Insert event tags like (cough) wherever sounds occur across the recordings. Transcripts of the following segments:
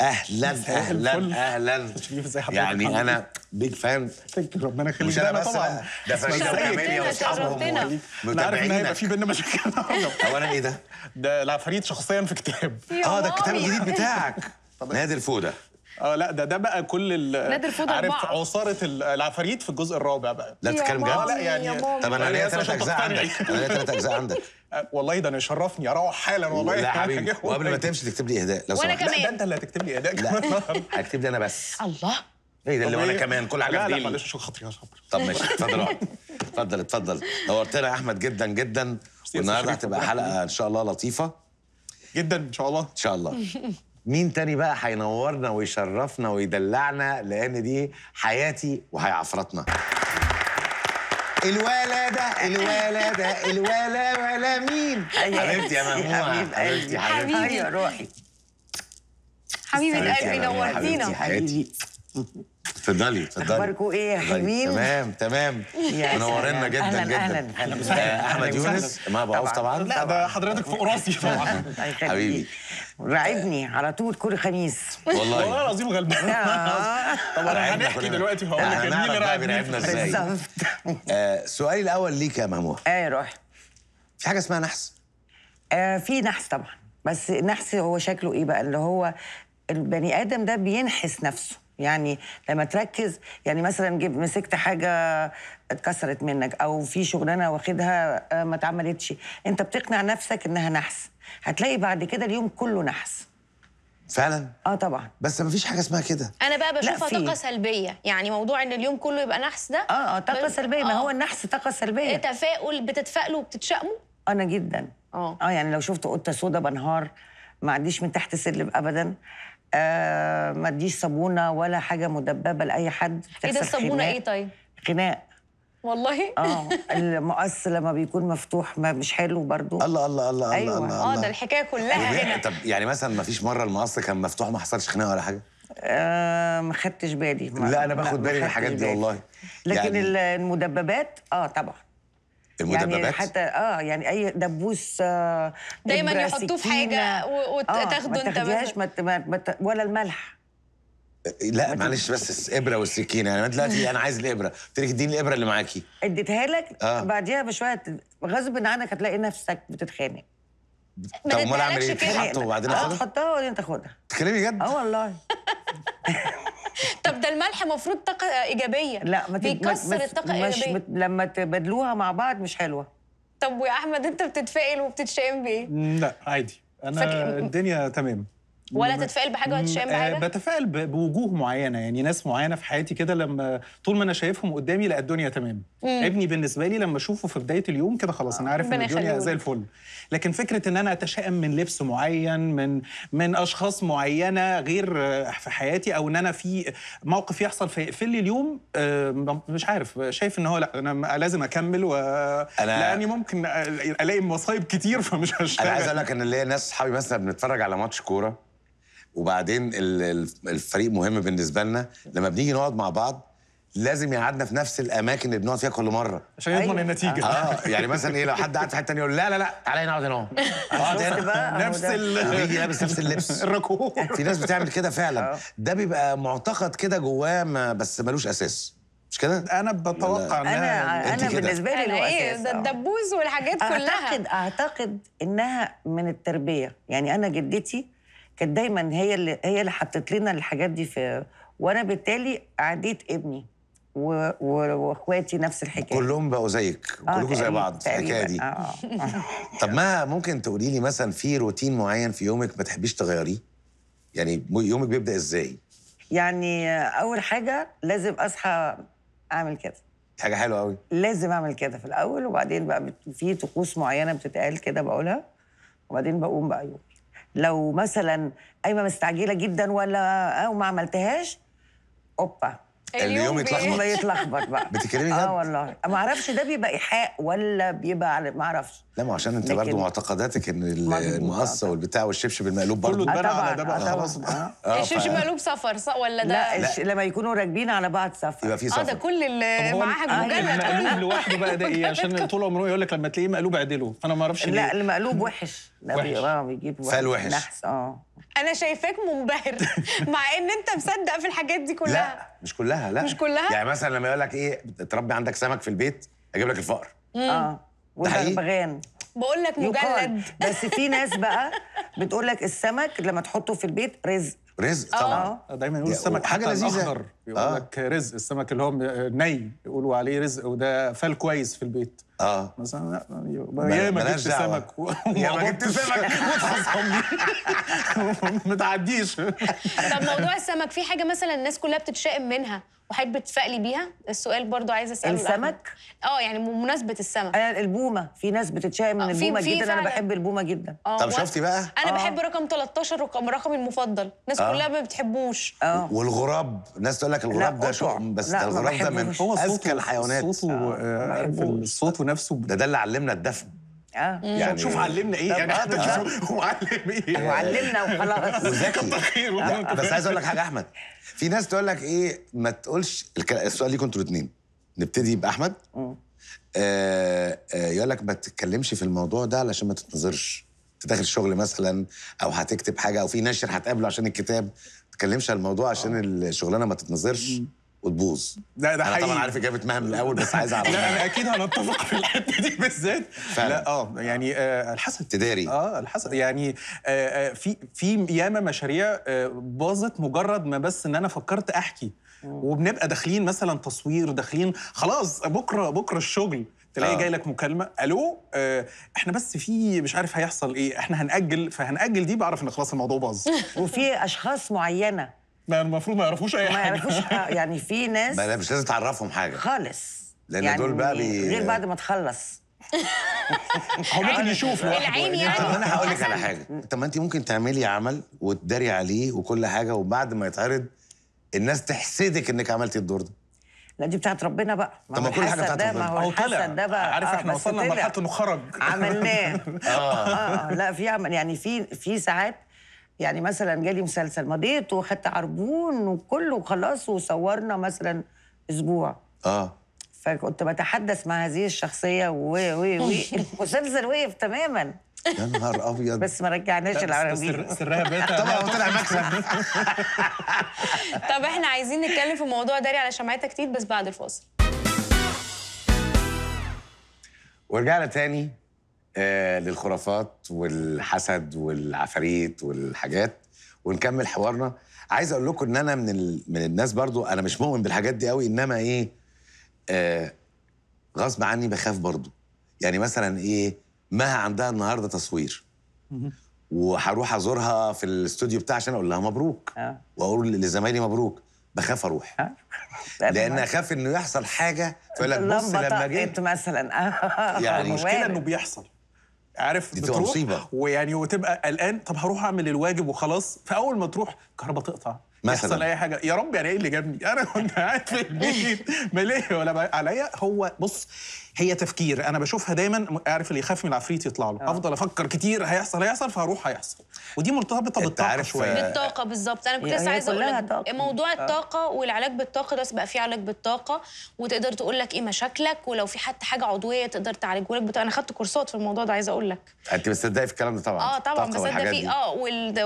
اهلا اهلا اهلا (laughs) يعني انا بيج فان ربنا يخليك انا بس ده فريق كاميليا واصحابهم انا عارف ان هيبقى في بينا مشاكل (laughs) (laughs) اولا ايه ده؟ ده العفاريت شخصيا في كتاب اه ده الكتاب الجديد بتاعك إيه؟ نادر فوده اه لا ده ده بقى كل ال نادر فوده عارف عصاره العفاريت في الجزء الرابع بقى لا بتتكلم جد؟ لا يعني طب انا ليا ثلاث اجزاء عندك انا ليا ثلاث اجزاء عندك أه، والله ده انا يشرفني اروح حالا والله لا حبيبي (laughs) وقبل ما تمشي تكتب لي اهداء لو سمحت لا ده انت اللي هتكتب لي اهداء كمان (laughs) هكتب لي انا بس الله ايه ده اللي وانا كمان كل حاجه لا لا معلش شو خاطري يا صبري طب ماشي (laughs) اتفضل اتفضل اتفضل نورتنا يا احمد جدا جدا والنهارده هتبقى حلقه ان شاء الله لطيفه جدا ان شاء الله ان شاء الله مين تاني بقى هينورنا ويشرفنا ويدلعنا لان دي حياتي وهيعفرتنا الولاده الولاده الولا ولا مين أيوة. حبيبتي يا مهمومه حبيبتي حبيبتي حبيبتي أيوة، روحي حبيبه قلبي نورتينا حبيبتي حبيبتي تفضلي تفضلي اخباركم ايه يا طيب، حلوين تمام تمام منورنا جدا أهلاً جدا اهلا اهلا آه، احمد يونس ما بعوف طبعا لا ده حضرتك فوق راسي طبعا (laughs) حبيبي راعبني على طول كل خميس والله والله العظيم غلبان آه. (laughs) طب انا هنحكي دلوقتي هقول لك آه، مين اللي نعم، راعبنا ازاي بالظبط سؤالي الاول ليك يا مامو ايه روح في حاجه اسمها نحس في نحس طبعا بس نحس هو شكله ايه بقى اللي هو البني ادم ده بينحس نفسه يعني لما تركز يعني مثلا جيب مسكت حاجه اتكسرت منك او في شغلانه واخدها آه، ما اتعملتش انت بتقنع نفسك انها نحس هتلاقي بعد كده اليوم كله نحس فعلا اه طبعا بس ما فيش حاجه اسمها كده انا بقى بشوفها طاقه سلبيه يعني موضوع ان اليوم كله يبقى نحس ده اه اه طاقه بل... سلبيه آه. ما هو النحس طاقه سلبيه تفاؤل بتتفائلوا وبتتشائموا انا جدا اه اه يعني لو شفت قطه سودا بنهار ما عنديش من تحت سلم ابدا آه ما تديش صابونه ولا حاجه مدببه لاي حد ايه ده الصابونه ايه طيب؟ خناق والله اه المقص لما بيكون مفتوح ما مش حلو برضو الله الله الله أيوة. الله آه، الله اه ده الحكايه كلها يعني هنا طب يعني مثلا ما فيش مره المقص كان مفتوح ما حصلش خناقه ولا حاجه؟ آه ما خدتش بالي لا انا باخد بالي من الحاجات دي والله لكن يعني المدببات اه طبعا يعني المدببات يعني حتى اه يعني اي دبوس آه دايما يحطوه في حاجه وتاخده آه انت بس ما, ما ولا الملح إيه، لا معلش بس الابره والسكينه يعني دلوقتي (laughs) انا عايز الابره قلت لك اديني الابره اللي معاكي اديتها لك آه. بعديها بشويه غصب عنك هتلاقي نفسك بتتخانق طب امال اعمل ايه؟ تحطه وبعدين آه، اخدها؟ اه تحطها وبعدين تاخدها تتكلمي جد؟ اه والله (laughs) (laughs) طب ده الملح مفروض طاقه ايجابيه لا ما بيكسر الطاقه الايجابيه مش لما تبادلوها مع بعض مش حلوه طب ويا احمد انت بتتفائل وبتتشائم بايه لا عادي انا فك... الدنيا تمام ولا تتفائل بحاجه ولا تشائم آه، بحاجه؟ بتفائل بوجوه معينه يعني ناس معينه في حياتي كده لما طول ما انا شايفهم قدامي لا الدنيا تمام مم. ابني بالنسبه لي لما اشوفه في بدايه اليوم كده خلاص انا آه، عارف ان الدنيا زي الفل لكن فكره ان انا اتشائم من لبس معين من من اشخاص معينه غير في حياتي او ان انا في موقف يحصل في, لي اليوم آه، مش عارف شايف ان هو لا انا لازم اكمل و أنا لاني ممكن الاقي مصايب كتير فمش هشتغل انا عايز اقول لك ان ليا ناس اصحابي مثلا بنتفرج على ماتش كوره وبعدين الفريق مهم بالنسبه لنا لما بنيجي نقعد مع بعض لازم يقعدنا في نفس الاماكن اللي بنقعد فيها كل مره عشان يضمن أيوة. النتيجه اه (laughs) يعني مثلا ايه لو حد قعد في حته ثانيه يقول لا لا لا تعالى نقعد هنا اقعد هنا (laughs) آه، نفس ال يجي (laughs) لابس نفس اللبس الركوب في ناس بتعمل كده فعلا آه. ده بيبقى معتقد كده جواه ما بس ملوش اساس مش كده؟ انا بتوقع انا انا, أنا بالنسبه لي أنا ايه ده آه. الدبوس والحاجات كلها اعتقد اعتقد انها من التربيه يعني انا جدتي كانت دايما هي اللي هي اللي حطت لنا الحاجات دي في وانا بالتالي عديت ابني واخواتي نفس الحكايه كلهم بقوا زيك آه كلكم زي بعض الحكايه دي آه. آه. (laughs) طب ما ممكن تقولي لي مثلا في روتين معين في يومك ما تحبيش تغيريه يعني يومك بيبدا ازاي يعني اول حاجه لازم اصحى اعمل كده حاجه حلوه قوي لازم اعمل كده في الاول وبعدين بقى في طقوس معينه بتتقال كده بقولها وبعدين بقوم بقى يوم لو مثلا قايمه مستعجله جدا ولا او ما عملتهاش اوبا اليوم يتلخبط يتلخبط بقى (laughs) بتتكلمي اه والله ما اعرفش ده بيبقى ايحاء ولا بيبقى على ما اعرفش لا ما عشان انت برضه معتقداتك ان المقصه والبتاع والشبشب المقلوب برضه كله اتبنى آه، على ده آه، بقى خلاص الشبشب آه. مقلوب سفر صح ولا ده لا, لما يكونوا راكبين على بعض سفر يبقى في سفر اه ده كل اللي معاها مجلد المقلوب لوحده بقى ده ايه عشان (laughs) طول عمره يقول لك لما تلاقيه مقلوب اعدله فانا ما اعرفش ليه لا المقلوب وحش لا بيجيب فال وحش نحس اه انا شايفاك منبهر (laughs) مع ان انت مصدق في الحاجات دي كلها لا مش كلها لا مش كلها يعني مثلا لما يقول لك ايه تربي عندك سمك في البيت اجيب لك الفقر اه والبغبغان بقول لك مجلد بس في ناس بقى بتقول لك السمك لما تحطه في البيت رزق رزق آه. طبعا آه. دايما يقول السمك حاجه لذيذه يقول آه. لك رزق السمك اللي هو ني يقولوا عليه رزق وده فال كويس في البيت اه مثلا يا ما جبت سمك يا ما جبت سمك واتخصم (laughs) (laughs) ما تعديش طب موضوع السمك في حاجه مثلا الناس كلها بتتشائم منها واحب تسألي بيها السؤال برضو عايزه اساله السمك اه يعني بمناسبه السمك انا البومه في ناس بتتشائم من آه، البومه جدا فعلا. انا بحب البومه جدا آه، طب شفتي بقى انا آه. بحب رقم 13 رقم رقمي المفضل الناس كلها ما بتحبوش والغراب الناس تقول لك الغراب ده شعب بس ده الغراب ده من اذكى الحيوانات صوته صوته نفسه ده ده اللي علمنا الدفن اه يعني شوف علمنا ايه يعني آه. هو علم ايه هو علمنا وخلاص وذكي (laughs) آه. بس عايز اقول لك حاجه احمد في ناس تقول لك ايه ما تقولش السؤال ليكم انتوا الاثنين نبتدي باحمد آه آه يقول لك ما تتكلمش في الموضوع ده علشان ما تتنظرش انت داخل شغل مثلا او هتكتب حاجه او في ناشر هتقابله عشان الكتاب ما تتكلمش على الموضوع عشان آه. الشغلانه ما تتنظرش وتبوظ لا ده حقيقي انا طبعا عارف اجابه مهم الاول بس عايز اعرف لا انا اكيد هنتفق في الحته دي بالذات لا اه يعني آه الحسد تداري اه الحسد يعني آه،, آه في في ياما مشاريع آه باظت مجرد ما بس ان انا فكرت احكي وبنبقى داخلين مثلا تصوير داخلين خلاص بكره بكره الشغل تلاقي آه. جاي لك مكالمه الو آه احنا بس في مش عارف هيحصل ايه احنا هناجل فهناجل دي بعرف ان خلاص الموضوع باظ (laughs) وفي اشخاص معينه ما يعني المفروض ما يعرفوش اي حاجه ما يعرفوش آه، يعني في ناس ما مش لازم تعرفهم حاجه خالص لان يعني دول بقى بي... غير بعد ما تخلص (laughs) هو ممكن يشوف العين يعني طب انا هقول لك على حاجه طب ما انت ممكن تعملي عمل وتداري عليه وكل حاجه وبعد ما يتعرض الناس تحسدك انك عملتي الدور ده لا دي بتاعت ربنا بقى ما طب ما كل حاجه بتاعت ربنا ما هو طلع ده بقى عارف آه، احنا وصلنا لمرحله انه خرج عملناه (laughs) آه. اه اه لا في عمل يعني في في ساعات يعني مثلا جالي مسلسل مضيت وخدت عربون وكله وخلاص وصورنا مثلا اسبوع اه فكنت بتحدث مع هذه الشخصيه و و و المسلسل وقف تماما يا نهار ابيض بس ما رجعناش العربيه سرها بيتها طبعا طلع مكسب (laughs) طب احنا عايزين نتكلم في موضوع داري على شمعتها كتير بس بعد الفاصل ورجعنا تاني آه للخرافات والحسد والعفاريت والحاجات ونكمل حوارنا عايز اقول لكم ان انا من ال... من الناس برضو انا مش مؤمن بالحاجات دي قوي انما ايه آه غصب عني بخاف برضو يعني مثلا ايه مها عندها النهارده تصوير وهروح ازورها في الاستوديو بتاعها عشان اقول لها مبروك أه. واقول لزمايلي مبروك بخاف اروح آه. طيب، لان اخاف انه يحصل حاجه فيقول لك بص لما جيت مثلا (laughs) يعني المشكله انه بيحصل عارف بتروح مصيبة. ويعني وتبقى قلقان طب هروح اعمل الواجب وخلاص فاول ما تروح الكهرباء تقطع مثلا اي حاجه يا رب يعني ايه اللي جابني (laughs) انا كنت قاعد في البيت مليه ولا عليا هو بص هي تفكير انا بشوفها دايما عارف اللي يخاف من العفريت يطلع له أوه. افضل افكر كتير هيحصل هيحصل فهروح هيحصل ودي مرتبطه بالطاقه شويه آه، بالطاقه بالظبط انا كنت لسه عايزه اقول لك موضوع آه. الطاقه والعلاج بالطاقه ده بقى في علاج بالطاقه وتقدر تقول لك ايه مشاكلك ولو في حتى حاجه عضويه تقدر تعالجه لك انا خدت كورسات في الموضوع ده عايزه اقول لك انت بتصدقي في الكلام ده طبعا اه طبعا بصدق فيه اه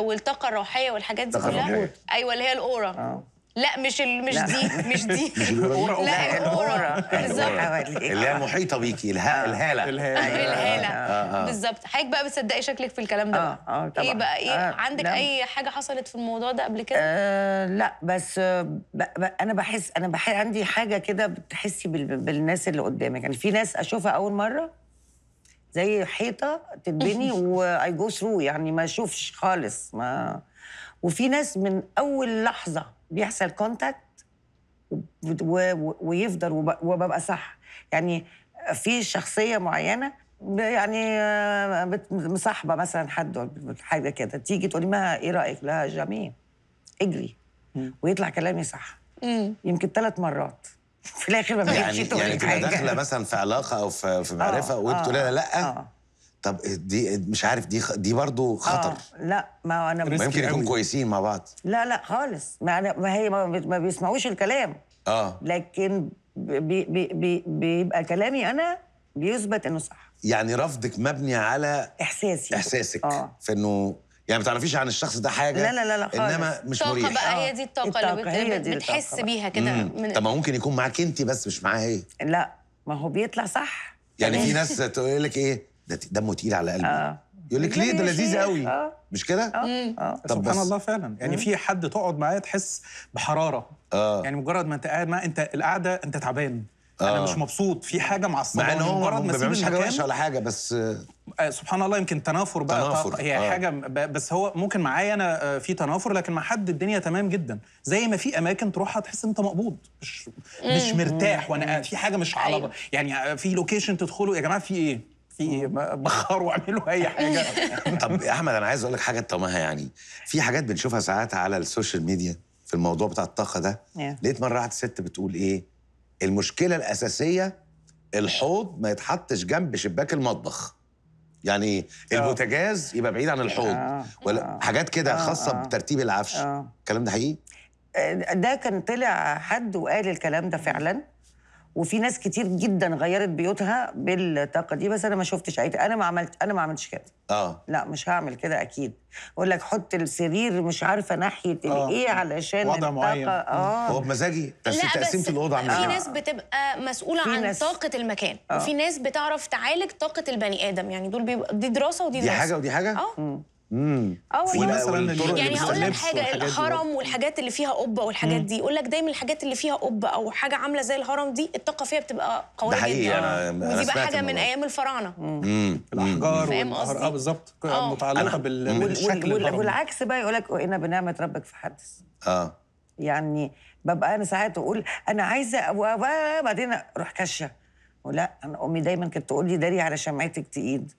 والطاقه الروحيه والحاجات دي كلها ايوه اللي هي الاورا آه. لا مش ال... مش دي مش دي (laughs) لا الاوره بالظبط اللي هي محيطه بيكي الها... آه. الهاله الهاله آه، آه، بالظبط حضرتك بقى بتصدقي شكلك في الكلام ده اه اه طبعا ايه بقى ايه آه عندك لا. اي حاجه حصلت في الموضوع ده قبل كده آه لا بس ب... ب... انا بحس انا بح... عندي حاجه كده بتحسي بال... بالناس اللي قدامك يعني في ناس اشوفها اول مره زي حيطه تتبني واي جو ثرو يعني ما اشوفش خالص ما وفي ناس من اول لحظه بيحصل كونتاكت ويفضل وببقى صح يعني في شخصيه معينه يعني آه، مصاحبه مثلا حد حاجه كده تيجي تقولي ما ايه رايك لا جميل اجري ويطلع كلامي صح يمكن ثلاث مرات (laughs) في الاخر ما بقتش يعني, يعني تبقى داخله مثلا في علاقه او في, معرفه آه، وتقولي آه، لها لا آه. طب دي مش عارف دي دي برضه خطر آه لا ما انا ما يمكن يكونوا كويسين مع بعض لا لا خالص ما, أنا ما هي ما بيسمعوش الكلام اه لكن بي بي بي بيبقى كلامي انا بيثبت انه صح يعني رفضك مبني على احساسي احساسك آه. في انه يعني ما تعرفيش عن الشخص ده حاجه لا لا لا, لا خالص. انما مش مريح طاقه بقى هي دي الطاقه, الطاقة اللي دي بتحس الطاقة بيها كده طب ما ممكن يكون معاك انت بس مش معاه هي لا ما هو بيطلع صح يعني في ناس تقول لك ايه ده دمه تقيل على قلبي آه. يقول لك ليه ده لذيذ قوي آه. مش كده آه. آه. سبحان الله فعلا يعني في حد تقعد معاه تحس بحراره آه. يعني مجرد ما انت قاعد معاه انت القعده انت تعبان آه. انا مش مبسوط في حاجه معصبه مع ان هو مجرد ما بيعملش حاجه وحشه ولا حاجه بس آه سبحان الله يمكن تنافر بقى تنافر. هي آه. حاجه بس هو ممكن معايا انا آه، في تنافر لكن مع حد الدنيا تمام جدا زي ما في اماكن تروحها تحس انت مقبوض مش مش مرتاح وانا في حاجه مش على أيوه. يعني آه، في لوكيشن تدخله يا جماعه في ايه في بخار بخروا اعملوا اي حاجه (laughs) طب يا احمد انا عايز اقول لك حاجه طمها يعني في حاجات بنشوفها ساعات على السوشيال ميديا في الموضوع بتاع الطاقه ده لقيت مره واحده ست بتقول ايه المشكله الاساسيه الحوض ما يتحطش جنب شباك المطبخ يعني آه. البوتاجاز يبقى بعيد عن الحوض آه. ولا آه. حاجات كده خاصه بترتيب العفش الكلام ده حقيقي ده كان طلع حد وقال الكلام ده فعلا وفي ناس كتير جدا غيرت بيوتها بالطاقه دي بس انا ما شفتش اي انا ما عملت انا ما عملتش كده اه لا مش هعمل كده اكيد اقول لك حط السرير مش عارفه ناحيه آه. الايه علشان وضع معين اه هو بمزاجي بس تقسيمه الاوضه عامله في إيه؟ ناس بتبقى مسؤوله عن ناس. طاقه المكان آه. وفي ناس بتعرف تعالج طاقه البني ادم يعني دول بيبقى دي دراسه ودي دراسه دي حاجه ودي حاجه اه امم يعني هقول لك حاجه الهرم والحاجات اللي فيها قبه والحاجات مم. دي يقول لك دايما الحاجات اللي فيها قبه او حاجه عامله زي الهرم دي الطاقه فيها بتبقى قويه جدا ده حقيقي انا ودي بقى حاجه من ايام الفراعنه امم الاحجار اه بالظبط آه. آه، متعلقه بالشكل والعكس بقى يقول لك وانا بنعمه ربك في حدث اه يعني ببقى انا ساعات اقول انا عايزه وبعدين اروح كشه ولا انا امي دايما كانت تقول لي داري على شمعتك تقيد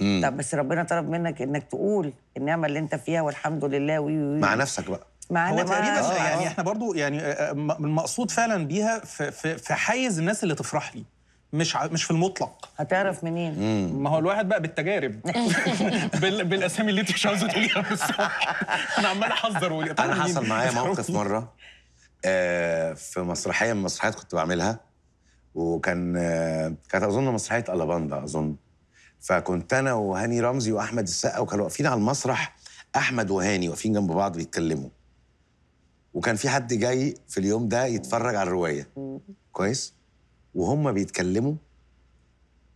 مم. طب بس ربنا طلب منك انك تقول النعمه اللي انت فيها والحمد لله وي وي مع نفسك بقى معنا هو تقريبا آه يعني احنا برضو يعني آه، آه، المقصود فعلا بيها في, في في حيز الناس اللي تفرح لي مش مش في المطلق هتعرف منين ما هو الواحد بقى بالتجارب (laughs) بال... بالاسامي اللي انت مش عاوزه تقوليها انا عمال احذر انا حصل معايا (laughs) موقف مره آه في مسرحيه من المسرحيات كنت بعملها وكان آه كانت اظن مسرحيه الاباندا اظن فكنت انا وهاني رمزي واحمد السقا وكانوا واقفين على المسرح احمد وهاني واقفين جنب بعض بيتكلموا وكان في حد جاي في اليوم ده يتفرج على الروايه كويس وهم بيتكلموا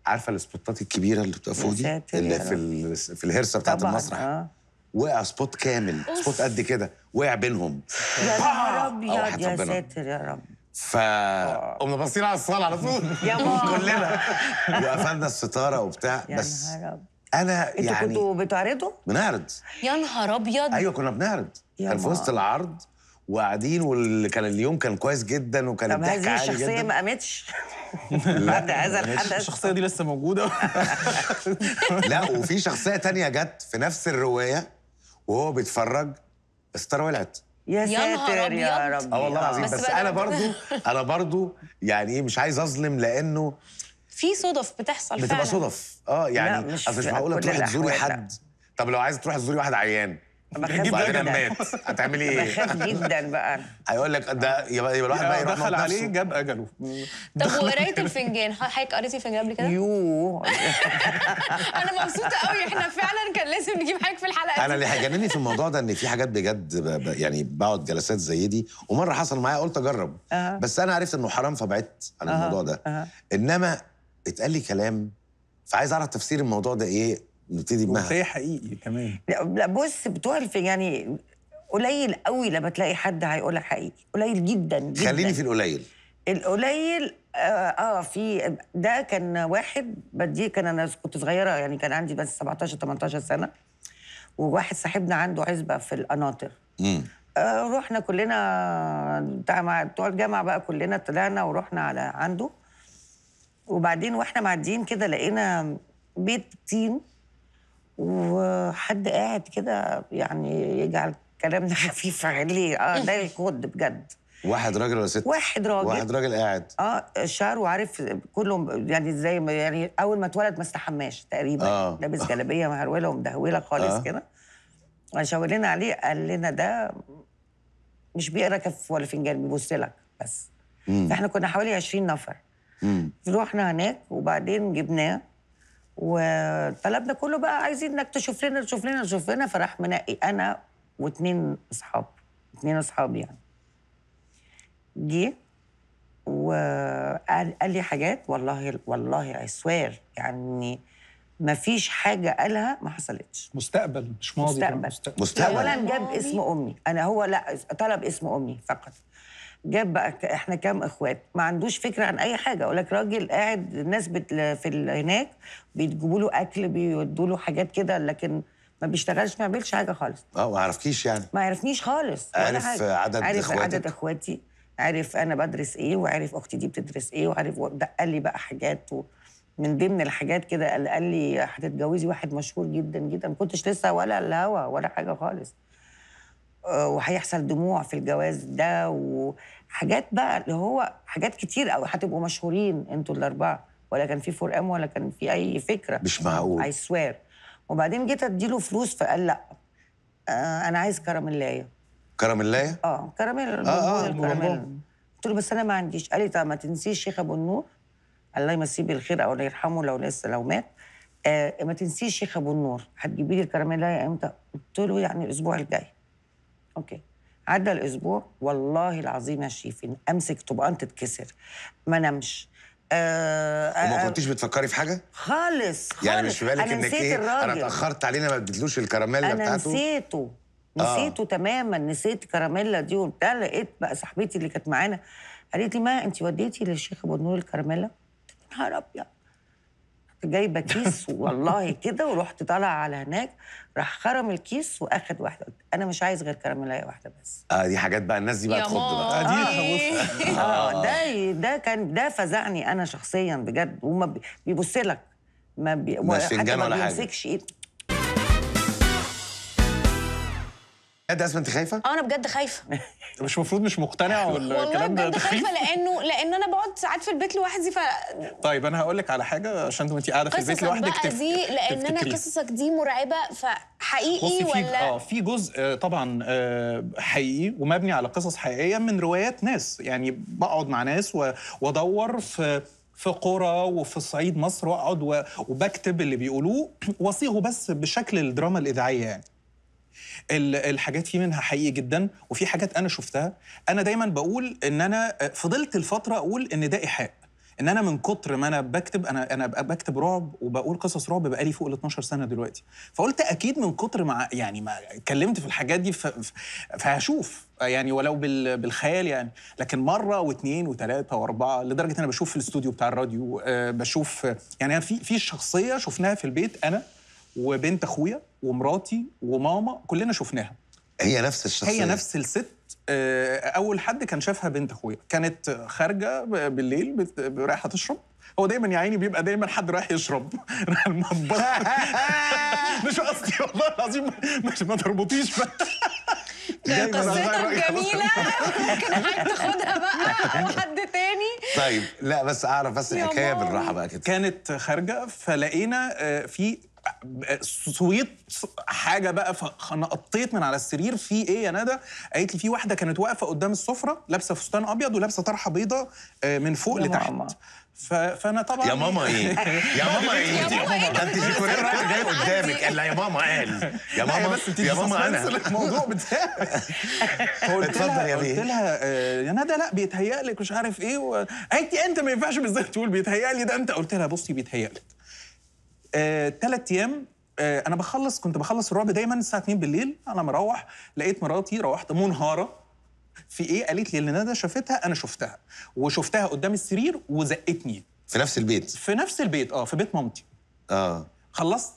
عارفه السبوتات الكبيره اللي بتبقى فوق دي اللي في في الهرسه بتاعت المسرح آه. وقع سبوت كامل سبوت قد كده وقع بينهم يا رب يا ساتر يا رب ف آه. قمنا باصين على الصاله على طول (laughs) يا كلنا وقفلنا الستاره وبتاع بس انا يعني انتوا كنتوا يعني بتعرضوا؟ بنعرض يا نهار ابيض ايوه كنا بنعرض كان في وسط العرض وقاعدين واللي كان اليوم كان كويس جدا وكان طب هذه الشخصيه ما قامتش (laughs) بعد هذا الحدث الشخصيه دي لسه موجوده (laughs) لا وفي شخصيه تانية جت في نفس الروايه وهو بيتفرج الستاره ولعت يا ساتر يا رب اه والله العظيم آه. بس, بس انا برضو (laughs) انا برضو يعني ايه مش عايز اظلم لانه في صدف بتحصل بتبقى فعلا بتبقى صدف اه يعني اصل مش هقول لك تروحي تزوري حد طب لو عايز تروحي تزوري واحد عيان بخاف جدا. مات هتعملي ايه؟ بخاف جدا بقى هيقول لك ده يبقى الواحد بقى يروح دخل عليه جاب اجله طب وقرايه الفنجان حضرتك قريتي الفنجان قبل كده؟ يوه (laughs) انا مبسوطه قوي احنا فعلا كان لازم نجيب حضرتك في الحلقه دي انا اللي هيجنني في الموضوع ده ان في حاجات بجد يعني بقعد جلسات زي دي ومره حصل معايا قلت اجرب بس انا عرفت انه حرام فبعدت عن الموضوع ده انما اتقال لي كلام فعايز اعرف تفسير الموضوع ده ايه نبتدي بمها وده حقيقي كمان لا بص بتوع يعني قليل قوي لما تلاقي حد هيقولها حقيقي قليل جدا, جداً. خليني في القليل القليل آه, آه، في ده كان واحد بديه كان انا كنت صغيره يعني كان عندي بس 17 18 سنه وواحد صاحبنا عنده عزبه في القناطر آه رحنا كلنا بتوع الجامعه بقى كلنا طلعنا ورحنا على عنده وبعدين واحنا معديين كده لقينا بيت طين وحد قاعد كده يعني يجعل كلامنا (laughs) خفيف عليه اه ده الكود بجد واحد راجل ولا ست؟ واحد راجل واحد راجل قاعد اه شعره وعارف كله يعني زي ما يعني اول ما اتولد ما استحماش تقريبا آه. لابس جلابيه مهروله ومدهوله آه. خالص آه. كده وشاورنا عليه قال لنا ده مش بيقرا كف ولا فنجان بيبص لك بس مم. فاحنا كنا حوالي 20 نفر مم. رحنا هناك وبعدين جبناه وطلبنا كله بقى عايزين انك تشوف لنا تشوف لنا تشوف لنا فراح منقي انا واثنين اصحاب اثنين اصحاب يعني جه وقال قال لي حاجات والله والله اي سوير يعني ما فيش حاجه قالها ما حصلتش مستقبل مش ماضي مستقبل مستقبل اولا جاب اسم امي انا هو لا طلب اسم امي فقط جاب بقى احنا كام اخوات ما عندوش فكره عن اي حاجه اقول لك راجل قاعد الناس في هناك بيجيبوا له اكل بيودوا له حاجات كده لكن ما بيشتغلش ما بيعملش حاجه خالص اه ما عرفكيش يعني ما عرفنيش خالص عرف عدد عرف اخواتك عدد اخواتي عرف انا بدرس ايه وعرف اختي دي بتدرس ايه وعرف دق لي بقى حاجات و... من ضمن الحاجات كده قال لي هتتجوزي واحد مشهور جدا جدا ما كنتش لسه ولا الهوا ولا حاجه خالص آه، وهيحصل دموع في الجواز ده وحاجات بقى اللي هو حاجات كتير قوي هتبقوا مشهورين انتوا الاربعه ولا كان في فرقان ولا كان في اي فكره مش معقول اي سوير وبعدين جيت اديله فلوس فقال لا آه انا عايز كرم كراميلايه؟ اه كراميل اه اه كراميل قلت له بس انا ما عنديش قال لي طب ما تنسيش شيخ ابو النور الله يمسيه بالخير او الله يرحمه لو لسه لو مات آه ما تنسيش شيخ ابو النور هتجيبي لي الكراميلايه امتى؟ قلت له يعني الاسبوع الجاي اوكي عدى الاسبوع والله العظيم يا شريفين امسك طبقان تتكسر ما نمش آه, آه، وما آه. كنتيش بتفكري في حاجه؟ خالص خالص يعني مش في بالك انك ايه الراجل. انا اتاخرت علينا ما اديتلوش الكراميلا بتاعته انا نسيته نسيته آه. تماما نسيت كراميلا دي وبتاع لقيت بقى صاحبتي اللي كانت معانا قالت لي ما انت وديتي للشيخ ابو نور الكراميلا نهار ابيض جايبه كيس والله كده ورحت طالعه على هناك راح خرم الكيس واخد واحده قلت انا مش عايز غير كراميلايه واحده بس اه دي حاجات بقى الناس دي بقى تخض بقى آه دي إيه؟ (laughs) آه, آه ده ده كان ده فزعني انا شخصيا بجد وما بيبص لك ما بي... مش ولا حاجه ما بيمسكش ايده بجد اسما انت خايفه؟ اه انا بجد خايفه (laughs) مش المفروض مش مقتنع ولا الكلام ده والله بجد خايفه لانه لان انا بقعد ساعات في البيت لوحدي ف طيب انا هقول لك على حاجه عشان انت قاعده في البيت لوحدك قصصك دي لان انا قصصك دي مرعبه فحقيقي ولا اه في جزء آه، طبعا آه، حقيقي ومبني على قصص حقيقيه من روايات ناس يعني بقعد مع ناس وادور في في قرى وفي صعيد مصر واقعد وبكتب اللي بيقولوه واصيغه بس بشكل الدراما الاذاعيه يعني الحاجات فيه منها حقيقي جدا وفي حاجات انا شفتها انا دايما بقول ان انا فضلت الفتره اقول ان ده ايحاء ان انا من كتر ما انا بكتب انا انا بكتب رعب وبقول قصص رعب بقالي فوق ال 12 سنه دلوقتي فقلت اكيد من كتر ما يعني ما اتكلمت في الحاجات دي فهشوف يعني ولو بالخيال يعني لكن مره واثنين وثلاثه واربعه لدرجه انا بشوف في الاستوديو بتاع الراديو آه، بشوف يعني في في شخصيه شفناها في البيت انا وبنت اخويا ومراتي وماما كلنا شفناها هي نفس الشخصيه هي نفس الست آه، اول حد كان شافها بنت اخويا كانت خارجه بالليل رايحه تشرب هو دايما يا عيني بيبقى دايما حد رايح يشرب (laughs) رايح المطبخ (laughs) مش قصدي والله العظيم مش ما تربطيش بقى قصتك جميلة ممكن حد تاخدها بقى أو حد تاني طيب لا بس اعرف بس الحكايه بالراحه بقى كده كانت خارجه فلقينا آه، في سويت حاجه بقى فنقطيت من على السرير في ايه يا ندى قالت لي في واحده كانت واقفه قدام السفره لابسه فستان ابيض ولابسه طرحه بيضه آه، من فوق لتحت ماما. ف... فانا طبعا يا ماما ايه, (laughs) إيه؟ يا ماما ايه ده انت شيكورين راجل جاي قدامك قال يا ماما قال يا ماما بس يا ماما انا الموضوع بتاعك (laughs) اتفضل يا بيه قلت لها آه، يا ندى لا بيتهيألك مش عارف ايه قالت لي انت ما ينفعش بالذات تقول بيتهيألي ده انت قلت لها بصي بيتهيألك ثلاث آه، ايام آه، انا بخلص كنت بخلص الرعب دايما الساعه 2 بالليل انا مروح لقيت مراتي روحت منهاره في ايه قالت لي اللي ندى شافتها انا شفتها وشفتها قدام السرير وزقتني في نفس البيت في نفس البيت اه في بيت مامتي اه خلصت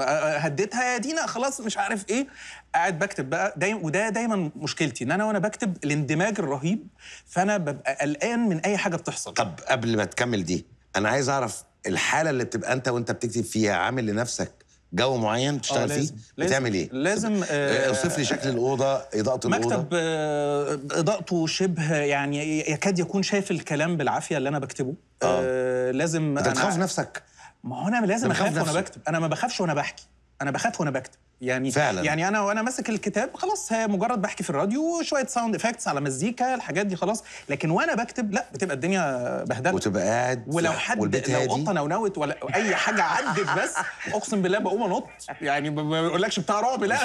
آه، هديتها يا دينا خلاص مش عارف ايه قاعد بكتب بقى دايما وده دايما مشكلتي ان انا وانا بكتب الاندماج الرهيب فانا ببقى قلقان من اي حاجه بتحصل طب قبل ما تكمل دي انا عايز اعرف الحاله اللي بتبقى انت وانت بتكتب فيها عامل لنفسك جو معين تشتغل آه، فيه بتعمل ايه لازم آه، اوصف لي شكل الاوضه اضاءه الاوضه مكتب آه، اضاءته شبه يعني يكاد يكون شايف الكلام بالعافيه اللي انا بكتبه آه. لازم انت بتخاف نفسك ما هو انا لازم اخاف وانا بكتب انا ما بخافش وانا بحكي انا بخاف وانا بكتب يعني فعلا يعني انا وانا ماسك الكتاب خلاص هي مجرد بحكي في الراديو وشويه ساوند افكتس على مزيكا الحاجات دي خلاص لكن وانا بكتب لا بتبقى الدنيا بهدله وتبقى قاعد ولو حد لو قطه نونوت ولا اي حاجه عدت بس اقسم بالله بقوم انط يعني ما بقولكش بتاع رعب لا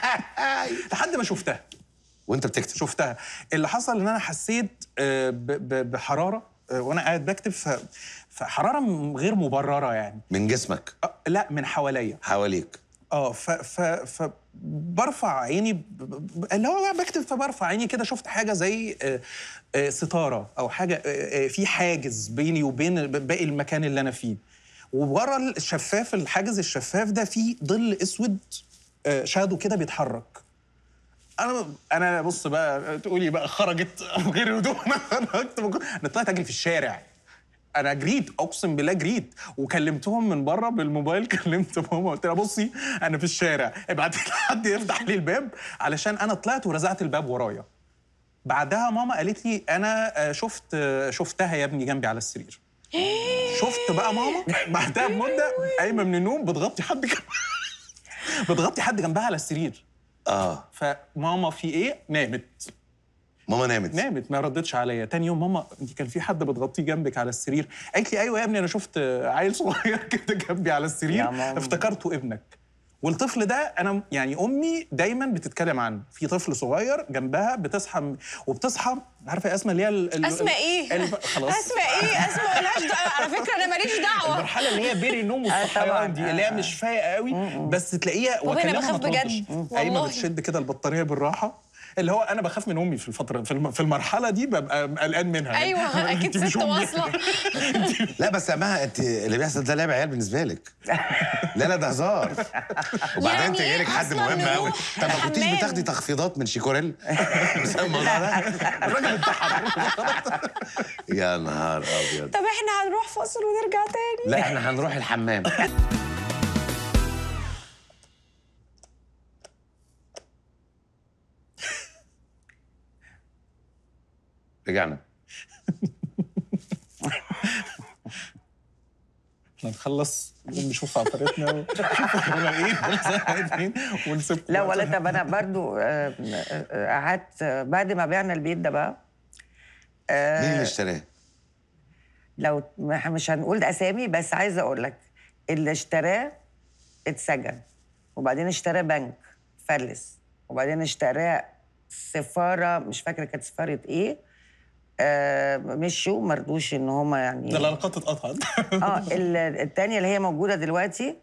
(laughs) لحد ما شفتها وانت بتكتب شفتها اللي حصل ان انا حسيت آه، بحراره آه، وانا قاعد بكتب ف فحراره غير مبرره يعني من جسمك آه، لا من حواليا حواليك اه ف ف ف برفع عيني اللي هو بكتب فبرفع عيني كده شفت حاجه زي آه، آه، ستاره او حاجه في حاجز بيني وبين باقي المكان اللي انا فيه وورا الشفاف الحاجز الشفاف ده في ظل اسود شادو كده بيتحرك انا انا بص بقى تقولي بقى خرجت (laughs) غير هدوء (laughs) انا انا طلعت اجري في الشارع انا جريت اقسم بالله جريت وكلمتهم من بره بالموبايل (laughs) كلمت ماما قلت لها بصي انا في الشارع ابعت حد يفتح لي الباب علشان انا طلعت ورزعت الباب ورايا بعدها ماما قالت لي انا آه، شفت آه، شفتها يا ابني جنبي على السرير (gasps) شفت بقى ماما (laughs) بعدها بمده قايمه من النوم بتغطي حد (laughs) بتغطي حد جنبها على السرير اه فماما في ايه نامت ماما نامت نامت ما ردتش عليا تاني يوم ماما انت كان في حد بتغطيه جنبك على السرير قالت لي ايوه يا ابني انا شفت عيل صغير (laughs) كده جنبي على السرير افتكرته ابنك والطفل ده انا يعني امي دايما بتتكلم عنه في طفل صغير جنبها بتصحى وبتصحى عارفه اسماء اللي هي اسماء ايه خلاص اسماء ايه اسماء مالهاش دعوه على فكره انا ماليش دعوه المرحله اللي هي بيري النوم (laughs) أيوة. والصحيان دي اللي هي مش فايقه قوي بس تلاقيها وكانها بخاف بجد والله بتشد كده البطاريه بالراحه اللي هو انا بخاف من امي في الفتره في المرحله دي ببقى قلقان منها ايوه يعني اكيد (laughs) ست واصله (laughs) لا بس اما انت اللي بيحصل ده لعب عيال بالنسبه لك لا لا ده هزار يعني وبعدين انت جايلك حد مهم قوي طب ما كنتيش بتاخدي تخفيضات من شيكوريل (laughs) بسبب الموضوع ده الراجل انتحر يا نهار ابيض طب احنا هنروح فاصل ونرجع تاني لا احنا هنروح الحمام رجعنا (laughs) احنا نخلص نشوف عطارتنا ونسيب ايه لا ولا طب انا برضو آه، آه، آه، قعدت بعد ما بعنا البيت ده بقى مين اللي اشتراه؟ لو مش هنقول اسامي بس عايزه اقول لك اللي اشتراه اتسجن وبعدين اشتراه بنك فلس وبعدين اشتراه سفاره مش فاكره كانت سفاره ايه آه مشوا ما رضوش ان هم يعني ده العلاقات اتقطعت (laughs) اه الثانيه اللي هي موجوده دلوقتي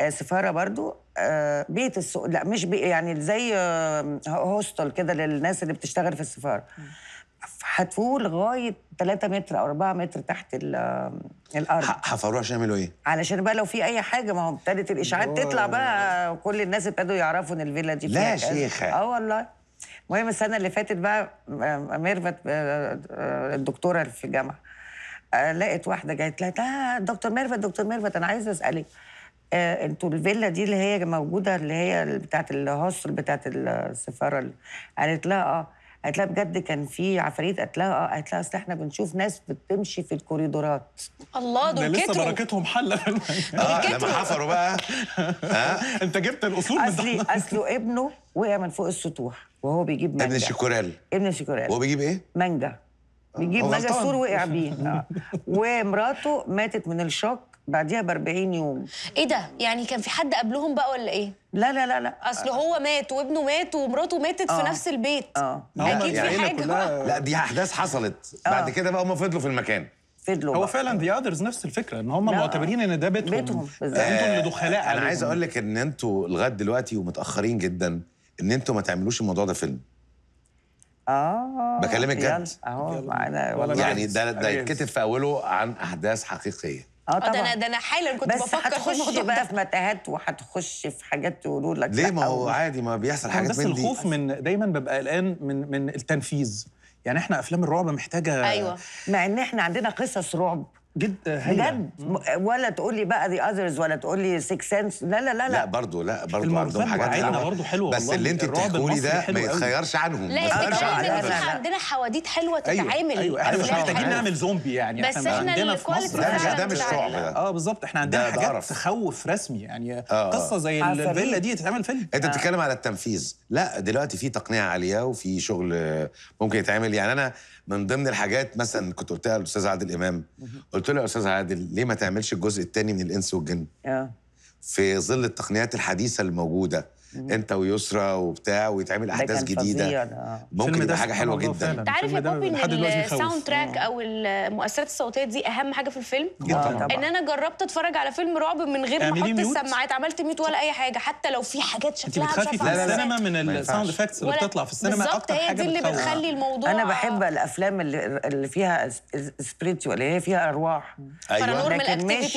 آه سفاره برضو آه بيت السوق لا مش بي يعني زي آه هوستل كده للناس اللي بتشتغل في السفاره حفروه لغايه 3 متر او 4 متر تحت آه، الارض حفروه عشان يعملوا ايه؟ علشان بقى لو في اي حاجه ما هو ابتدت الاشاعات تطلع بقى كل الناس ابتدوا يعرفوا ان الفيلا دي لا يا شيخه اه والله المهم السنه اللي فاتت بقى آه، ميرفت آه، آه، الدكتوره في الجامعه لقت واحده جت لها دكتور ميرفت دكتور ميرفت انا عايزه اسالك آه انتوا الفيلا دي اللي هي موجوده اللي هي بتاعت الهوستل بتاعت السفاره قالت لها اه قالت لها بجد كان في عفاريت قالت لها اه قالت لها اصل احنا بنشوف ناس بتمشي في الكوريدورات الله دول كتروا لسه بركتهم حله اه (laughs) لما حفروا بقى (laughs) ها انت جبت الاصول اصلي اصله ابنه وقع من فوق السطوح وهو بيجيب مانجا ابن الشيكورال ابن الشيكورال وهو بيجيب ايه؟ مانجا بيجيب آه. مانجا سور وقع بيه (laughs) آه. ومراته ماتت من الشوك بعديها ب 40 يوم ايه ده يعني كان في حد قبلهم بقى ولا ايه لا لا لا لا اصل هو مات وابنه مات ومراته ماتت آه. في نفس البيت اه اكيد في يعني حاجه كلها... لا دي احداث حصلت آه. بعد كده بقى هم فضلوا في المكان فضلوا هو بقى. فعلا دي اذرز نفس الفكره ان هم معتبرين ان ده بيتهم بيتهم يعني انتوا اللي آه، دخلاء انا عايز اقول لك ان انتوا لغايه دلوقتي ومتاخرين جدا ان انتوا ما تعملوش الموضوع ده فيلم اه بكلمك جد اهو معانا يعني ده ده يتكتب في اوله عن احداث حقيقيه اه طبعا آه، ده انا ده انا حالا كنت بس بفكر هتخش بقى في متاهات وهتخش في حاجات يقولوا لك ليه ما هو عادي ما بيحصل حاجات بس من دي الخوف من دايما ببقى قلقان من من التنفيذ يعني احنا افلام الرعب محتاجه ايوه مع ان احنا عندنا قصص رعب جد هي بجد ولا تقول لي بقى ذا اذرز ولا تقول لي سكس سنس لا لا لا لا برضه لا برضه عندهم حاجات حلوه برضه حلوه بس اللي انت بتحكوا لي ده ما يتخيرش عنهم لا يا عندنا حواديت حلوه أيوة. تتعمل أيوة،, ايوه احنا مش محتاجين نعمل زومبي يعني احنا عندنا في مصر ده مش ده مش رعب ده اه بالظبط احنا عندنا حاجات تخوف رسمي يعني آه، آه. قصه زي الفيلا دي تتعمل فيلم انت آه. بتتكلم على التنفيذ لا دلوقتي في تقنيه عاليه وفي شغل ممكن يتعمل يعني انا من ضمن الحاجات مثلا كنت قلتها للاستاذ عادل امام قلت له يا استاذ عادل ليه ما تعملش الجزء الثاني من الانس والجن اه في ظل التقنيات الحديثه الموجوده انت ويسرا وبتاع ويتعمل احداث جديده آه. ممكن يبقى حاجه حلوه جدا انت عارف يا بوبي ان الساوند تراك او المؤثرات الصوتيه دي اهم حاجه في الفيلم آه. آه، ان انا جربت اتفرج على فيلم رعب من غير ما احط السماعات عملت ميوت ولا اي حاجه حتى لو في حاجات شكلها مش عارفه لا لا السينما من الساوند افكتس اللي بتطلع في السينما اكتر حاجه دي اللي بتخلي الموضوع انا بحب الافلام اللي فيها سبريتشوال اللي هي فيها ارواح ايوه لكن مش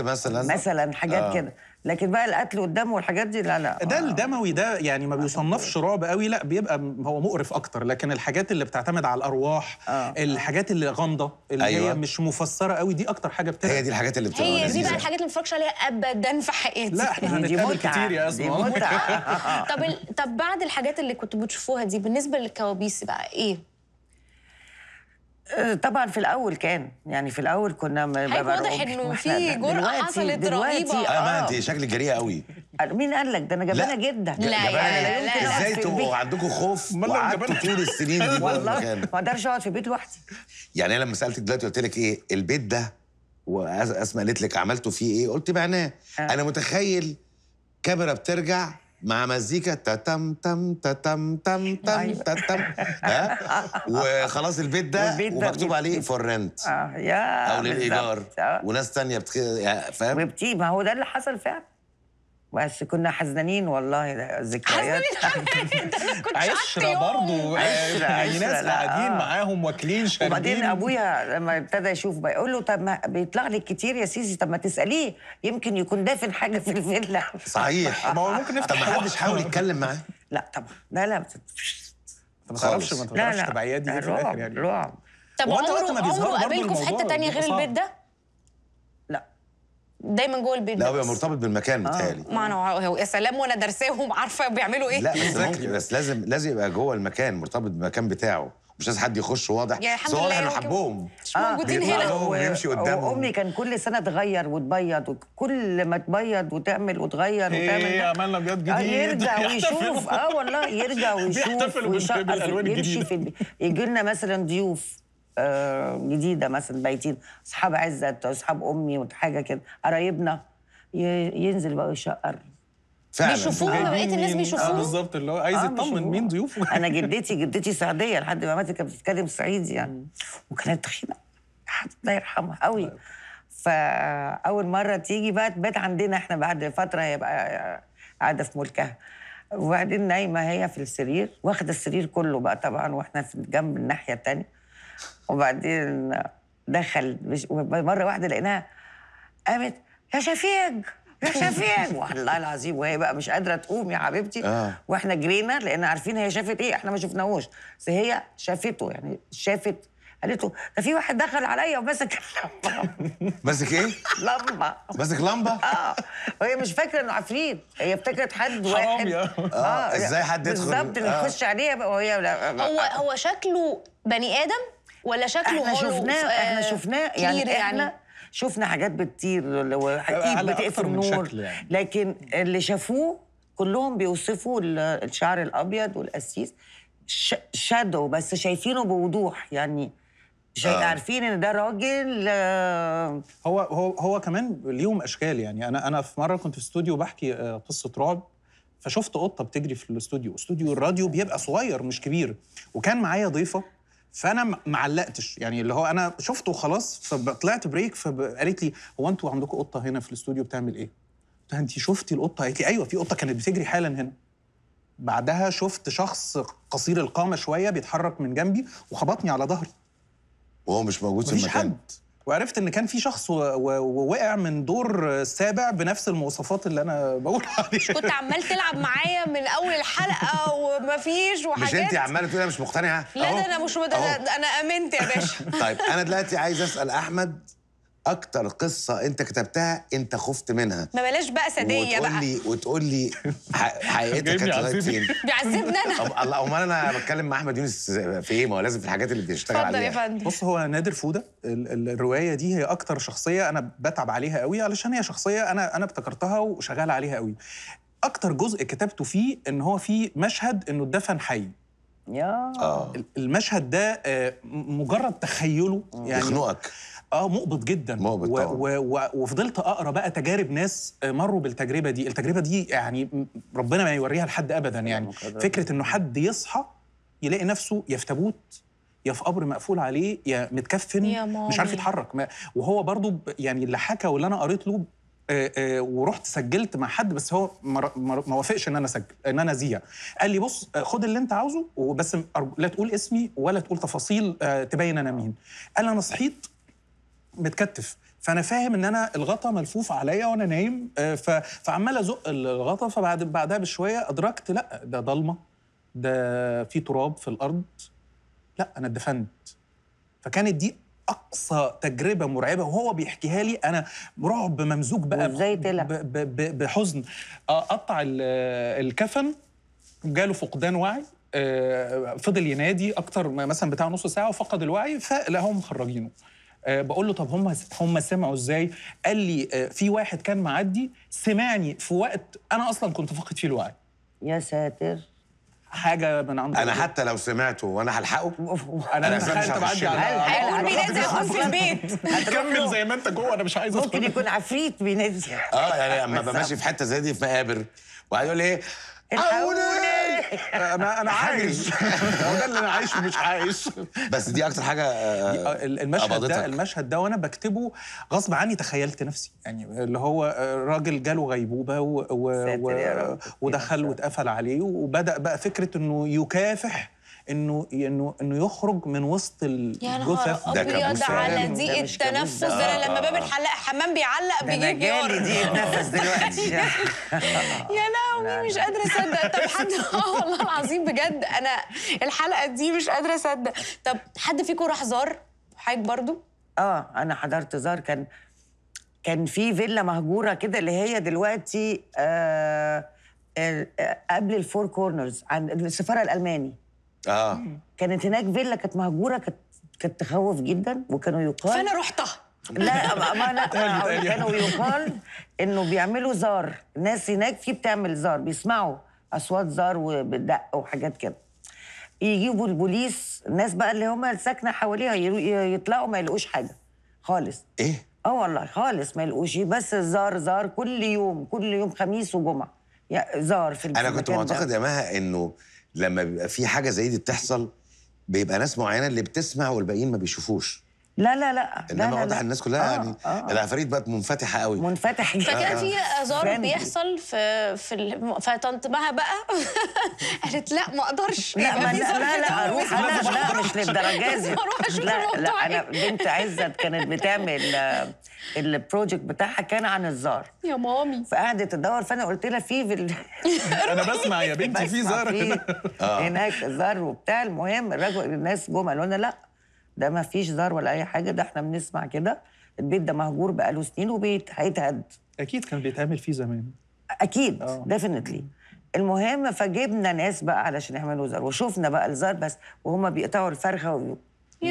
مثلا مثلا حاجات آه. كده لكن بقى القتل قدامه والحاجات دي لا لا ده الدموي ده يعني ما بيصنفش رعب قوي لا بيبقى هو مقرف اكتر لكن الحاجات اللي بتعتمد على الارواح آه. الحاجات اللي غامضه اللي أيوة. هي مش مفسره قوي دي اكتر حاجه بتبقى هي دي الحاجات اللي بتبقى هي دي بقى الحاجات اللي ما بتفرجش عليها ابدا في حياتي لا احنا (laughs) هنتقابل كتير يا اسماء (laughs) طب طب بعد الحاجات اللي كنتوا بتشوفوها دي بالنسبه للكوابيس بقى ايه آه، طبعا في الاول كان يعني في الاول كنا واضح انه في جرأه حصلت رهيبه اه ما آه. انت شكلك جريئه قوي آه، مين قال لك ده انا جبانه جدا لا جبانة لا, لا, لا, لا ازاي تبقوا عندكم خوف وقعدتوا طول السنين دي (laughs) والله ما اقدرش اقعد في بيت لوحدي يعني انا لما سالتك دلوقتي قلت لك ايه البيت ده واسماء قالت لك عملتوا فيه ايه قلت معناه انا متخيل كاميرا بترجع مع مزيكا تتم تم تتم تم تم أيوة. تتم ها (laughs) وخلاص البيت ده ومكتوب عليه فور رنت اه يا او للايجار آه. وناس ثانيه بتخ... يعني فاهم ما هو ده اللي حصل فعلا بس كنا حزنانين والله ذكريات (laughs) عشرة برضه آه، يعني ناس قاعدين معاهم واكلين (laughs) شاربين وبعدين ابويا لما ابتدى يشوف بيقول له طب ما بيطلع لك كتير يا سيسي طب ما تساليه يمكن يكون دافن حاجه في الفيلا صحيح ما هو ممكن نفتح ما حدش حاول يتكلم معاه لا طبعا لا لا ما تعرفش ما تعرفش تبعيات دي في الاخر يعني رعب طب عمره عمره قابلكم في حته ثانيه غير البيت ده؟ دايما جوه البيت لا هو مرتبط بالمكان آه. بتاعي ما انا يا سلام وانا درساهم عارفه بيعملوا ايه لا بس, (laughs) بس لازم لازم يبقى جوه المكان مرتبط بالمكان بتاعه مش لازم حد يخش واضح يعني الحمد لله انه يعني حبهم مش موجودين هنا ويمشي قدامهم وامي كان كل سنه تغير وتبيض وكل ما تبيض وتعمل وتغير إيه، وتعمل ايه عملنا بيض آه، جديد آه يرجع (laughs) ويشوف اه والله يرجع (laughs) ويشوف ويشقر يمشي في يجي لنا مثلا ضيوف آه، جديده مثلا بايتين اصحاب عزه اصحاب امي وحاجه كده قرايبنا ينزل بقى يشقر فعلا بيشوفوه بقيه الناس بيشوفوه بالظبط اللي هو عايز آه، يطمن آه مين ضيوفه (laughs) انا (laughs) جدتي جدتي سعوديه لحد ما ماتت كانت بتتكلم صعيدي يعني وكانت تخينه الله يرحمها قوي طيب. فاول مره تيجي بقى تبات عندنا احنا بعد فتره هي بقى قاعده في ملكها وبعدين نايمه هي في السرير واخده السرير كله بقى طبعا واحنا في جنب الناحيه الثانيه وبعدين دخل مره واحده لقيناها قامت يا شفيق يا شفيق (laughs) والله العظيم وهي بقى مش قادره تقوم يا حبيبتي آه. واحنا جرينا لان عارفين هي شافت ايه احنا ما شفناهوش بس هي شافته يعني شافت قالت له ده في واحد دخل عليا ومسك لمبه (laughs) مسك ايه؟ لمبه مسك لمبه؟ اه وهي مش فاكره انه عفريت هي افتكرت حد واحد يا آه. آه. آه. ازاي حد يدخل بالظبط اللي آه. يخش عليها وهي هو هو شكله بني ادم ولا شكله احنا شفناه آه، احنا شفناه يعني, يعني شفنا حاجات بتطير وحقيقة بتقفل نور يعني. لكن اللي شافوه كلهم بيوصفوا الشعر الابيض والقسيس شادو بس شايفينه بوضوح يعني آه. عارفين ان ده راجل آه هو هو هو كمان ليهم اشكال يعني انا انا في مره كنت في استوديو بحكي آه، قصه رعب فشفت قطه بتجري في الاستوديو استوديو الراديو بيبقى صغير مش كبير وكان معايا ضيفه فانا ما علقتش يعني اللي هو انا شفته وخلاص فطلعت بريك فقالت لي هو انتوا عندكم قطه هنا في الاستوديو بتعمل ايه؟ قلت لها انت شفتي القطه؟ قالت لي ايوه في قطه كانت بتجري حالا هنا. بعدها شفت شخص قصير القامه شويه بيتحرك من جنبي وخبطني على ظهري. وهو مش موجود في المكان؟ حد وعرفت ان كان في شخص ووقع من دور السابع بنفس المواصفات اللي انا بقول (laughs) عليها كنت عمال تلعب معايا من اول الحلقه ومفيش وحاجات مش انت عماله تقولي انا مش مقتنعه لا ده انا مش مد... انا امنت يا باشا طيب انا دلوقتي عايز اسال احمد اكتر قصه انت كتبتها انت خفت منها ما بلاش بقى ساديه بقى وتقول لي وتقول لي حقيقتك كانت لغايه فين (laughs) بيعذبني انا الله امال انا بتكلم مع احمد يونس في ايه ما هو لازم في الحاجات اللي بيشتغل عليها اتفضل يا فندم بص هو نادر فوده الروايه دي هي اكتر شخصيه انا بتعب عليها قوي علشان هي شخصيه انا انا ابتكرتها وشغال عليها قوي اكتر جزء كتبته فيه ان هو فيه مشهد انه اتدفن حي آه. المشهد ده آه، مجرد تخيله يعني يخنقك اه مقبض جدا مقبض طبعا. و... وفضلت اقرا بقى تجارب ناس آه، مروا بالتجربه دي التجربه دي يعني ربنا ما يوريها لحد ابدا يعني مقدر. فكره انه حد يصحى يلاقي نفسه يا في تابوت يا في قبر مقفول عليه يا متكفن يا مش عارف يتحرك وهو برضو يعني اللي حكى واللي انا قريت له آه، آه، ورحت سجلت مع حد بس هو ما وافقش ان انا اسجل ان انا ذيع قال لي بص آه، خد اللي انت عاوزه وبس لا تقول اسمي ولا تقول تفاصيل تبين انا مين قال انا صحيت متكتف فانا فاهم ان انا الغطا ملفوف عليا وانا نايم فعمال ازق الغطا فبعد بعدها بشويه ادركت لا ده ضلمه ده في تراب في الارض لا انا اتدفنت فكانت دي اقصى تجربه مرعبه وهو بيحكيها لي انا رعب ممزوج بقى ازاي بحزن آه، قطع الكفن جاله فقدان وعي آه، فضل ينادي اكتر مثلا بتاع نص ساعه وفقد الوعي فلاقوهم مخرجينه آه، بقول له طب هم هم سمعوا ازاي؟ قال لي في واحد كان معدي سمعني في وقت انا اصلا كنت فاقد فيه الوعي. يا ساتر حاجه من عند انا حتى لو سمعته وانا هلحقه انا انا تخيلت بعدي على هيكون بينزل يكون البيت هتكمل زي ما انت جوه انا مش عايز اصلا ممكن يكون عفريت بينزل اه يعني اما بمشي في حته زي دي في مقابر وقاعد يقول ايه الحقوني انا انا عايش هو ده اللي انا عايش مش عايش بس دي اكتر حاجه آه، المشهد ده المشهد ده وانا بكتبه غصب عني تخيلت نفسي يعني اللي هو آه، راجل جاله غيبوبه و... و... ودخل واتقفل عليه وبدا بقى فكره انه يكافح انه انه انه يخرج من وسط الجثث ده كابوس على ضيق التنفس ده انا آه. لما باب الحلاق حمام بيعلق بيجيب جاري دي نفس دلوقتي (laughs) يا لهوي مش قادره اصدق طب حد (laughs) اه والله العظيم بجد انا الحلقه دي مش قادره اصدق طب حد فيكم راح زار حاج برضو؟ اه انا حضرت زار كان كان في فيلا مهجوره كده اللي هي دلوقتي آه, آه،, آه، قبل الفور كورنرز عند السفاره الالماني اه كانت هناك فيلا كانت مهجوره كانت كانت تخوف جدا وكانوا يقال فانا رحتها لا ما لا (laughs) كانوا يقال انه بيعملوا زار الناس هناك في بتعمل زار بيسمعوا اصوات زار وبدق وحاجات كده يجيبوا البوليس الناس بقى اللي هم ساكنه حواليها يطلعوا ما يلاقوش حاجه خالص ايه اه والله خالص ما يلاقوش بس زار زار كل يوم كل يوم خميس وجمعه زار في انا كنت معتقد يا مها انه لما بيبقى في حاجه زي دي بتحصل بيبقى ناس معينه اللي بتسمع والباقيين ما بيشوفوش لا لا لا انما واضح الناس كلها آه يعني آه العفاريت بقت منفتحه قوي منفتح جدا فكان في آه. ازار بيحصل في في فتنطبها بقى (laughs) قالت لا ما اقدرش لا ما لا لا, (laughs) لا اروح انا لا, لا مش للدرجات دي لا لا انا بنت عزت كانت بتعمل آه، البروجكت بتاعها كان عن الزار يا مامي فقعدت تدور فانا قلت لها في في (laughs) انا بسمع يا بنتي في زار آه. هناك زار وبتاع المهم الراجل الناس جم قالوا لنا لا ده ما فيش زار ولا اي حاجه ده احنا بنسمع كده البيت ده مهجور بقاله سنين وبيت هيتهد اكيد كان بيتعمل فيه زمان اكيد ديفينتلي آه. المهم فجبنا ناس بقى علشان يعملوا زار وشفنا بقى الزار بس وهم بيقطعوا الفرخه وي...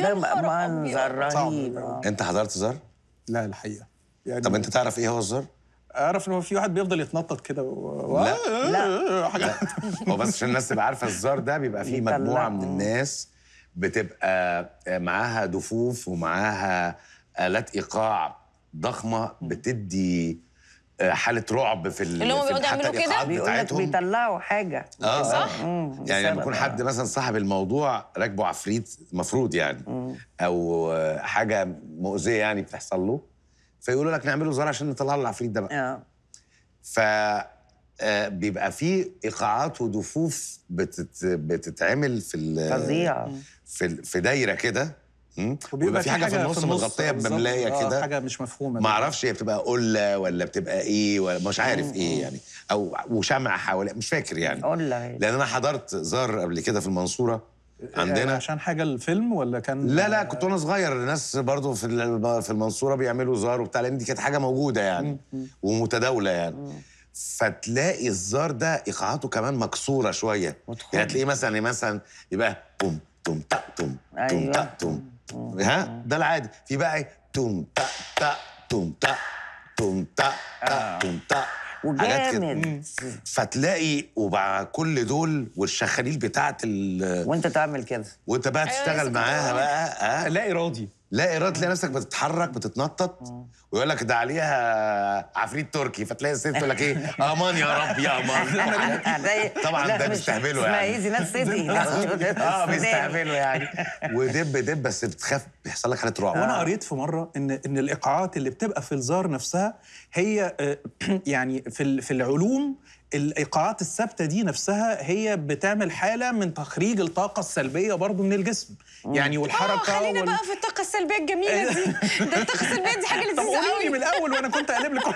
ده منظر رهيب انت حضرت زار؟ لا الحقيقه يعني طب انت تعرف ايه هو الزار؟ اعرف ان هو في واحد بيفضل يتنطط كده و... لا آه، لا هو بس عشان الناس تبقى عارفه الزار ده بيبقى فيه مجموعه من الناس بتبقى معاها دفوف ومعاها آلات ايقاع ضخمه بتدي آه، حاله رعب في اللي هم بيقعدوا يعملوا كده بيقول بيطلعوا حاجه آه،, آه صح مم. يعني لما يكون حد مثلا صاحب الموضوع راكبه عفريت المفروض يعني مم. او حاجه مؤذيه يعني بتحصل له فيقولوا لك نعمله زرع عشان نطلع له العفريت ده بقى آه. ف آه، بيبقى في ايقاعات ودفوف بتت... بتتعمل في فظيعه في في دايره كده وبيبقى في حاجه في النص متغطيه بملايه آه، كده حاجه مش مفهومه ما اعرفش هي بتبقى قله ولا بتبقى ايه ولا مش عارف ايه يعني او وشمع حوالي مش فاكر يعني قله لان انا حضرت زار قبل كده في المنصوره آه، عندنا عشان حاجه الفيلم ولا كان لا لا كنت وانا صغير الناس برضو في في المنصوره بيعملوا زار وبتاع لان دي كانت حاجه موجوده يعني ومتداوله يعني فتلاقي الزار ده ايقاعاته كمان مكسوره شويه يعني تلاقيه مثلا مثلا يبقى بوم تم تا تم تم تا تم ها ده العادي في بقى تم تا تا تم تا تم تا تا توم تا وجامد فتلاقي وبعد كل دول والشخاليل بتاعت ال وانت تعمل كده وانت بقى أيوة، تشتغل معاها بقى آه، لا راضي لا اراده تلاقي نفسك بتتحرك بتتنطط آه. ويقول لك ده عليها عفريت تركي فتلاقي الست تقول لك ايه (laughs) امان يا رب يا امان (laughs) (laughs) طبعا ده بيستهبلوا يعني اسمها ايزي اه بيستهبلوا يعني ودب دب بس بتخاف بيحصل لك حاله رعب وانا قريت في مره ان ان الايقاعات اللي بتبقى في الزار نفسها هي آه، (clears throat) يعني في في العلوم الايقاعات الثابته دي نفسها هي بتعمل حاله من تخريج الطاقه السلبيه برضو من الجسم يعني آه، والحركه آه خلينا وال... بقى في الطاقه السلبيه الجميله دي (laughs) ده الطاقه السلبيه دي حاجه لذيذه قوي طب من الاول وانا كنت قالب لكم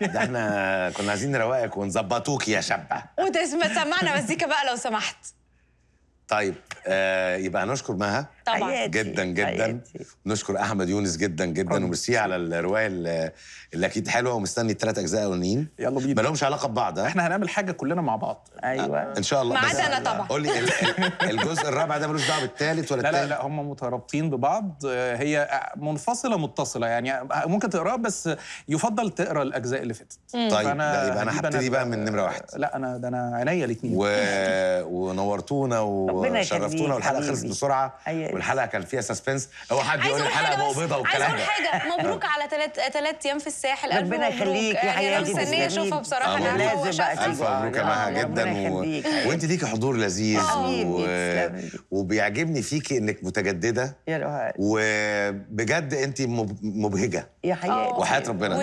ده احنا كنا عايزين نروقك ونظبطوك يا شابه وده سمعنا مزيكا بقى لو سمحت طيب آه يبقى نشكر مها طبعا حياتي. جدا جدا حياتي. نشكر احمد يونس جدا جدا وميرسي على الروايه اللي اكيد حلوه ومستني الثلاث اجزاء الاولانيين يلا بينا مالهمش علاقه ببعض احنا هنعمل حاجه كلنا مع بعض ايوه آه. ان شاء الله ما عدا انا طبعا قول لي الجزء الرابع ده ملوش دعوه بالثالث ولا الثالث لا لا لا هم مترابطين ببعض هي منفصله متصله يعني ممكن تقراها بس يفضل تقرا الاجزاء اللي فاتت طيب فأنا يبقى انا هبتدي بقى من نمره واحد لا انا ده انا عينيا الاثنين ونورتونا وشرفتونا والحلقه خلصت بسرعه والحلقه كان فيها سسبنس هو حد يقول الحلقه مقبضه والكلام ده عايز حاجه مبروك على ثلاث ثلاث ايام في الساحل ربنا يخليك يا حياتي انا مستنيه اشوفها بصراحه انا لازم الف مبروك يا مها جدا وانت ليكي حضور لذيذ آه. وبيعجبني فيكي انك متجدده يا وبجد انت مبهجه يا حياتي آه. وحياه ربنا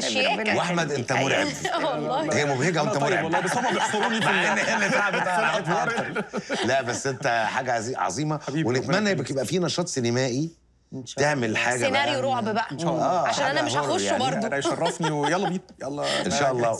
واحمد انت مرعب (laughs) والله هي مبهجه وانت طيب مرعب والله بس هم بيحصروني في ان (laughs) اللي تعبت لا بس انت حاجه عظيمه ونتمنى يبقى في في نشاط سينمائي تعمل حاجه سيناريو رعب بقى عشان انا مش هخش يعني برضه انا يشرفني ويلا بينا (laughs) يلا ان شاء الله